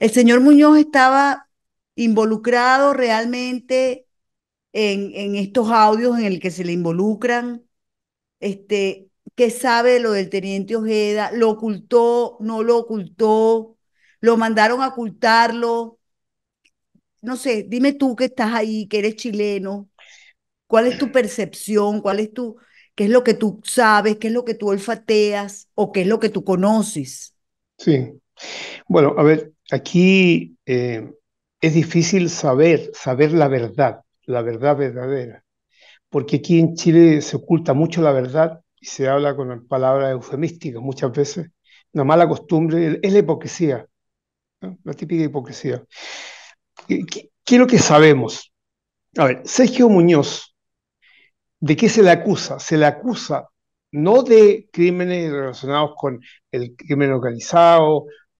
El señor Muñoz estaba involucrado realmente en, estos audios en el que se le involucran, este, qué sabe lo del teniente Ojeda, lo ocultó, no lo ocultó, lo mandaron a ocultarlo. No sé, dime tú que estás ahí, que eres chileno, cuál es tu percepción, cuál es tu, qué es lo que tú sabes, qué es lo que tú olfateas o qué es lo que tú conoces. Sí, bueno, a ver, aquí eh, es difícil saber, saber la verdad, la verdad verdadera, porque aquí en Chile se oculta mucho la verdad y se habla con palabras eufemísticas muchas veces. Una mala costumbre es la hipocresía, la típica hipocresía. ¿Qué, que sabemos? A ver, Sergio Muñoz, ¿de qué se le acusa? Se le acusa no de crímenes relacionados con el crimen organizado